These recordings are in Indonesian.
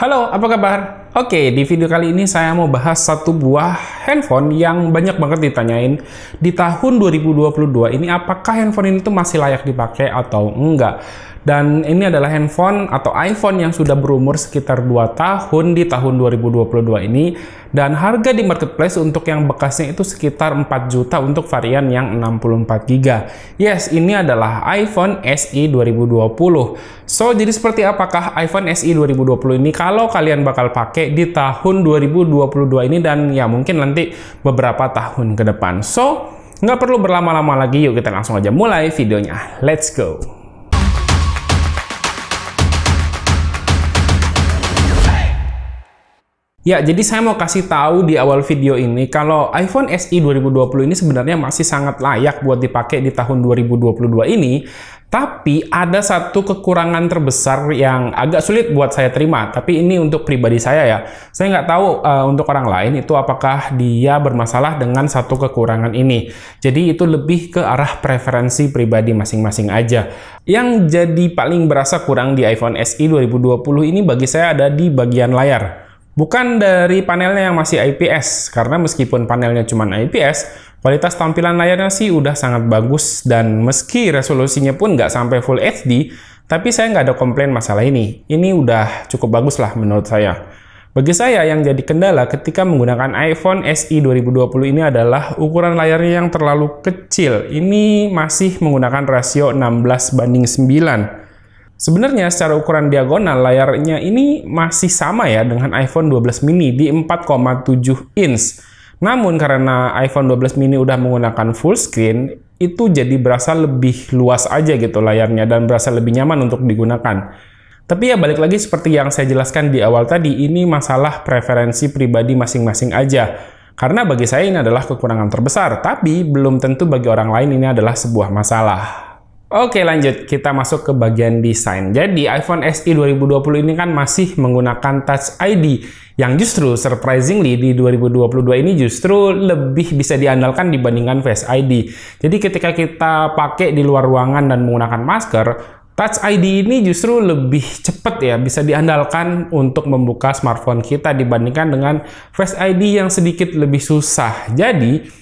Halo, apa kabar? Oke, di video kali ini saya mau bahas satu buah handphone yang banyak banget ditanyain di tahun 2022 ini apakah handphone ini tuh masih layak dipakai atau enggak. Dan ini adalah handphone atau iPhone yang sudah berumur sekitar 2 tahun di tahun 2022 ini dan harga di marketplace untuk yang bekasnya itu sekitar 4 juta untuk varian yang 64 GB. Yes, ini adalah iPhone SE 2020. So, jadi seperti apakah iPhone SE 2020 ini kalau kalian bakal pakai dipakai di tahun 2022 ini dan ya mungkin nanti beberapa tahun ke depan. So, nggak perlu berlama-lama lagi, yuk kita langsung aja mulai videonya. Let's go! Ya, jadi saya mau kasih tahu di awal video ini kalau iPhone SE 2020 ini sebenarnya masih sangat layak buat dipakai di tahun 2022 ini tapi ada satu kekurangan terbesar yang agak sulit buat saya terima. Tapi ini untuk pribadi saya ya. Saya nggak tahu uh, untuk orang lain itu apakah dia bermasalah dengan satu kekurangan ini. Jadi itu lebih ke arah preferensi pribadi masing-masing aja. Yang jadi paling berasa kurang di iPhone SE 2020 ini bagi saya ada di bagian layar. Bukan dari panelnya yang masih IPS, karena meskipun panelnya cuma IPS, Kualitas tampilan layarnya sih udah sangat bagus dan meski resolusinya pun nggak sampai Full HD, tapi saya nggak ada komplain masalah ini. Ini udah cukup bagus lah menurut saya. Bagi saya yang jadi kendala ketika menggunakan iPhone SE 2020 ini adalah ukuran layarnya yang terlalu kecil. Ini masih menggunakan rasio 16 banding 9. Sebenarnya secara ukuran diagonal layarnya ini masih sama ya dengan iPhone 12 mini di 4,7 inch. Namun karena iPhone 12 mini udah menggunakan full screen, itu jadi berasa lebih luas aja gitu layarnya dan berasa lebih nyaman untuk digunakan. Tapi ya balik lagi seperti yang saya jelaskan di awal tadi, ini masalah preferensi pribadi masing-masing aja. Karena bagi saya ini adalah kekurangan terbesar, tapi belum tentu bagi orang lain ini adalah sebuah masalah. Oke lanjut, kita masuk ke bagian desain. Jadi iPhone SE 2020 ini kan masih menggunakan Touch ID yang justru surprisingly di 2022 ini justru lebih bisa diandalkan dibandingkan Face ID. Jadi ketika kita pakai di luar ruangan dan menggunakan masker, Touch ID ini justru lebih cepat ya, bisa diandalkan untuk membuka smartphone kita dibandingkan dengan Face ID yang sedikit lebih susah. Jadi,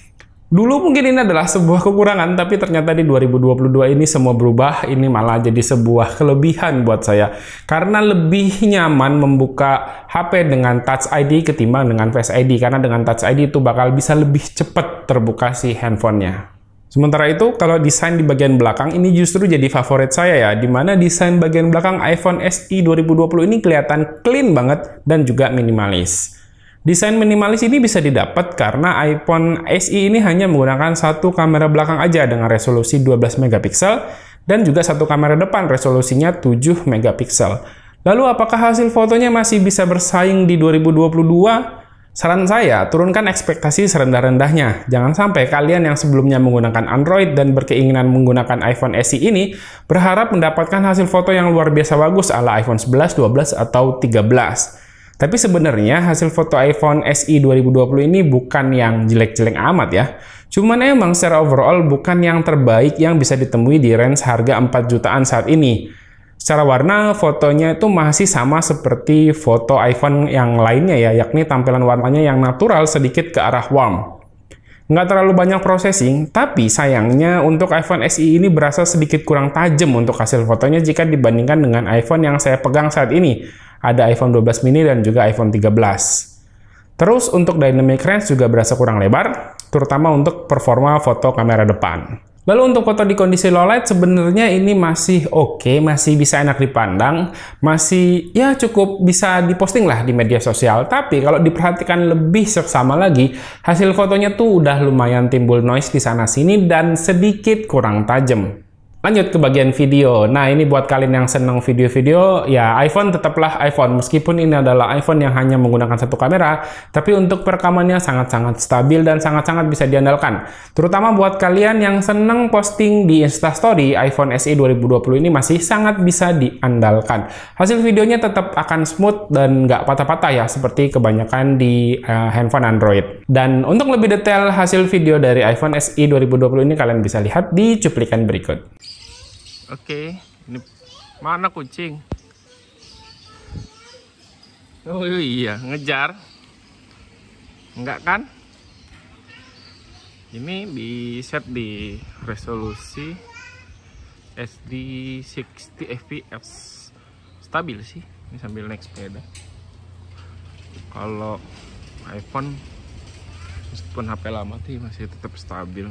Dulu mungkin ini adalah sebuah kekurangan, tapi ternyata di 2022 ini semua berubah. Ini malah jadi sebuah kelebihan buat saya. Karena lebih nyaman membuka HP dengan Touch ID ketimbang dengan Face ID. Karena dengan Touch ID itu bakal bisa lebih cepat terbuka si handphonenya. Sementara itu, kalau desain di bagian belakang ini justru jadi favorit saya ya, dimana desain bagian belakang iPhone SE 2020 ini kelihatan clean banget dan juga minimalis. Desain minimalis ini bisa didapat karena iPhone SE ini hanya menggunakan satu kamera belakang aja dengan resolusi 12 megapiksel dan juga satu kamera depan resolusinya 7 megapiksel. Lalu apakah hasil fotonya masih bisa bersaing di 2022? Saran saya, turunkan ekspektasi serendah-rendahnya. Jangan sampai kalian yang sebelumnya menggunakan Android dan berkeinginan menggunakan iPhone SE ini berharap mendapatkan hasil foto yang luar biasa bagus ala iPhone 11, 12, atau 13. Tapi sebenarnya hasil foto iPhone SE 2020 ini bukan yang jelek-jelek amat ya. Cuman emang secara overall bukan yang terbaik yang bisa ditemui di range harga 4 jutaan saat ini. Secara warna, fotonya itu masih sama seperti foto iPhone yang lainnya ya, yakni tampilan warnanya yang natural sedikit ke arah warm. Nggak terlalu banyak processing, tapi sayangnya untuk iPhone SE ini berasa sedikit kurang tajam untuk hasil fotonya jika dibandingkan dengan iPhone yang saya pegang saat ini ada iPhone 12 mini dan juga iPhone 13. Terus untuk dynamic range juga berasa kurang lebar, terutama untuk performa foto kamera depan. Lalu untuk foto di kondisi low light sebenarnya ini masih oke, okay, masih bisa enak dipandang, masih ya cukup bisa diposting lah di media sosial. Tapi kalau diperhatikan lebih seksama lagi, hasil fotonya tuh udah lumayan timbul noise di sana sini dan sedikit kurang tajam. Lanjut ke bagian video. Nah, ini buat kalian yang senang video-video, ya iPhone tetaplah iPhone. Meskipun ini adalah iPhone yang hanya menggunakan satu kamera, tapi untuk perekamannya sangat-sangat stabil dan sangat-sangat bisa diandalkan. Terutama buat kalian yang senang posting di Instastory, iPhone SE 2020 ini masih sangat bisa diandalkan. Hasil videonya tetap akan smooth dan nggak patah-patah ya, seperti kebanyakan di uh, handphone Android. Dan untuk lebih detail hasil video dari iPhone SE 2020 ini, kalian bisa lihat di cuplikan berikut. Oke, okay. ini mana kucing? Oh iya, ngejar. Enggak kan? Ini di set di resolusi SD 60 fps. Stabil sih. Ini sambil naik sepeda. Kalau iPhone meskipun HP lama sih masih tetap stabil.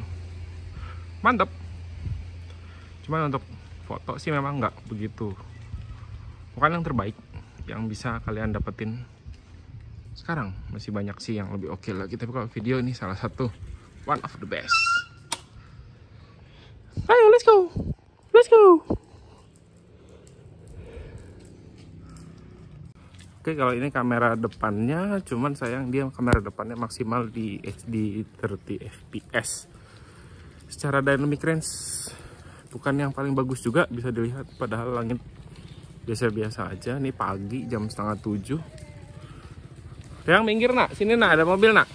Mantap. Cuman untuk foto sih memang nggak begitu bukan yang terbaik yang bisa kalian dapetin sekarang masih banyak sih yang lebih oke okay lagi tapi kalau video ini salah satu one of the best ayo let's go let's go Oke kalau ini kamera depannya cuman sayang dia kamera depannya maksimal di HD 30 fps secara dynamic range bukan yang paling bagus juga bisa dilihat padahal langit biasa-biasa aja nih pagi jam setengah tujuh Yang minggir nak sini nak ada mobil nak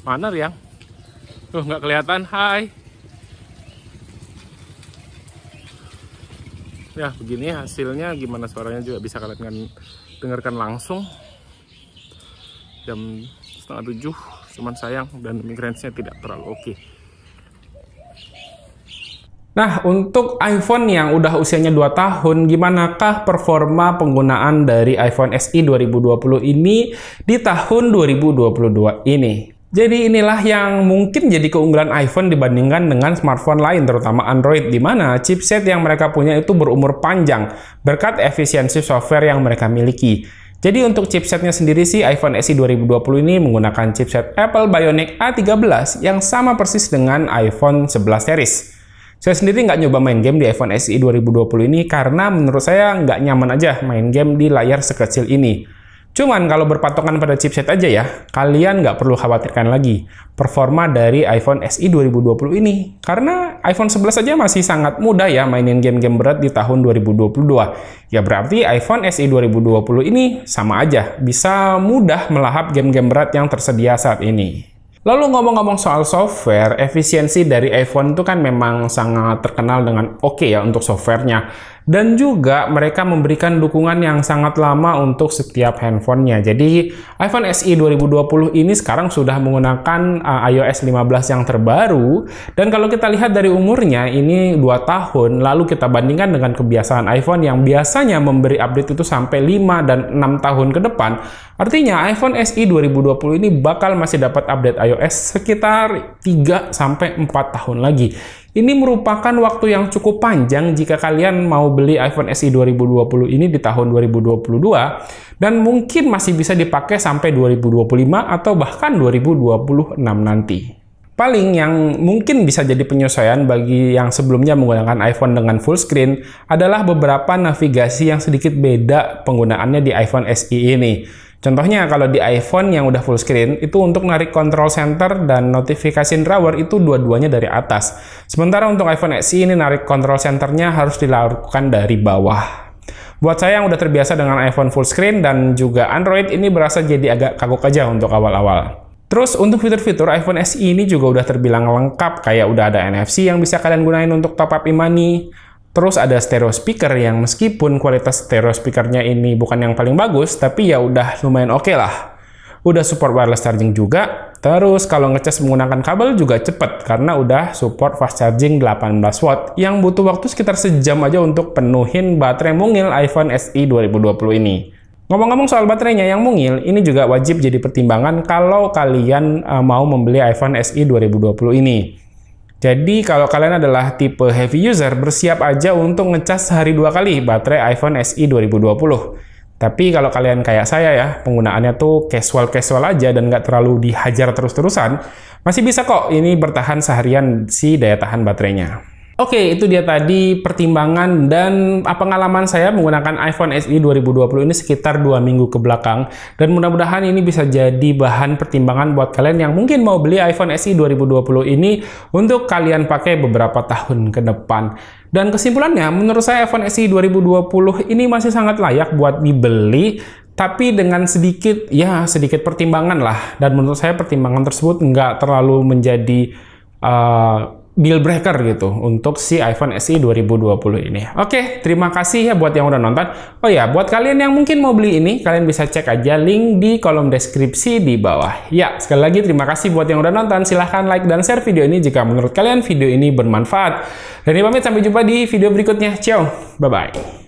mana Riang tuh nggak kelihatan Hai ya begini hasilnya gimana suaranya juga bisa kalian kan dengarkan langsung jam setengah tujuh cuman sayang dan migransnya tidak terlalu oke okay. Nah, untuk iPhone yang udah usianya 2 tahun, gimanakah performa penggunaan dari iPhone SE 2020 ini di tahun 2022 ini? Jadi inilah yang mungkin jadi keunggulan iPhone dibandingkan dengan smartphone lain, terutama Android, di mana chipset yang mereka punya itu berumur panjang berkat efisiensi software yang mereka miliki. Jadi untuk chipsetnya sendiri sih iPhone SE 2020 ini menggunakan chipset Apple Bionic A13 yang sama persis dengan iPhone 11 series. Saya sendiri nggak nyoba main game di iPhone SE 2020 ini karena menurut saya nggak nyaman aja main game di layar sekecil ini. Cuman kalau berpatokan pada chipset aja ya, kalian nggak perlu khawatirkan lagi performa dari iPhone SE 2020 ini. Karena iPhone 11 aja masih sangat mudah ya mainin game-game berat di tahun 2022. Ya berarti iPhone SE 2020 ini sama aja, bisa mudah melahap game-game berat yang tersedia saat ini. Lalu ngomong-ngomong soal software, efisiensi dari iPhone itu kan memang sangat terkenal dengan oke okay ya untuk softwarenya. Dan juga mereka memberikan dukungan yang sangat lama untuk setiap handphonenya. Jadi iPhone SE 2020 ini sekarang sudah menggunakan uh, iOS 15 yang terbaru. Dan kalau kita lihat dari umurnya ini 2 tahun, lalu kita bandingkan dengan kebiasaan iPhone yang biasanya memberi update itu sampai 5 dan 6 tahun ke depan. Artinya iPhone SE 2020 ini bakal masih dapat update iOS sekitar 3 sampai 4 tahun lagi. Ini merupakan waktu yang cukup panjang jika kalian mau beli iPhone SE 2020 ini di tahun 2022 dan mungkin masih bisa dipakai sampai 2025 atau bahkan 2026 nanti. Paling yang mungkin bisa jadi penyesuaian bagi yang sebelumnya menggunakan iPhone dengan full screen adalah beberapa navigasi yang sedikit beda penggunaannya di iPhone SE ini. Contohnya kalau di iPhone yang udah full screen itu untuk narik control center dan notification drawer itu dua-duanya dari atas. Sementara untuk iPhone SE ini narik control centernya harus dilakukan dari bawah. Buat saya yang udah terbiasa dengan iPhone full screen dan juga Android ini berasa jadi agak kagok aja untuk awal-awal. Terus untuk fitur-fitur iPhone SE ini juga udah terbilang lengkap kayak udah ada NFC yang bisa kalian gunain untuk top up e-money. Terus ada stereo speaker yang meskipun kualitas stereo speakernya ini bukan yang paling bagus, tapi ya udah lumayan oke okay lah. Udah support wireless charging juga. Terus kalau ngecas menggunakan kabel juga cepet karena udah support fast charging 18 watt yang butuh waktu sekitar sejam aja untuk penuhin baterai mungil iPhone SE 2020 ini. Ngomong-ngomong soal baterainya yang mungil, ini juga wajib jadi pertimbangan kalau kalian eh, mau membeli iPhone SE 2020 ini. Jadi kalau kalian adalah tipe heavy user, bersiap aja untuk ngecas sehari dua kali baterai iPhone SE 2020. Tapi kalau kalian kayak saya ya, penggunaannya tuh casual-casual aja dan nggak terlalu dihajar terus-terusan, masih bisa kok ini bertahan seharian si daya tahan baterainya. Oke, itu dia tadi pertimbangan dan ah, pengalaman saya menggunakan iPhone SE 2020 ini sekitar dua minggu ke belakang. Dan mudah-mudahan ini bisa jadi bahan pertimbangan buat kalian yang mungkin mau beli iPhone SE 2020 ini untuk kalian pakai beberapa tahun ke depan. Dan kesimpulannya, menurut saya iPhone SE 2020 ini masih sangat layak buat dibeli tapi dengan sedikit ya sedikit pertimbangan lah dan menurut saya pertimbangan tersebut nggak terlalu menjadi uh, deal breaker gitu untuk si iPhone SE 2020 ini. Oke, terima kasih ya buat yang udah nonton. Oh ya, buat kalian yang mungkin mau beli ini, kalian bisa cek aja link di kolom deskripsi di bawah. Ya, sekali lagi terima kasih buat yang udah nonton. Silahkan like dan share video ini jika menurut kalian video ini bermanfaat. Dan ini pamit, sampai jumpa di video berikutnya. Ciao, bye-bye.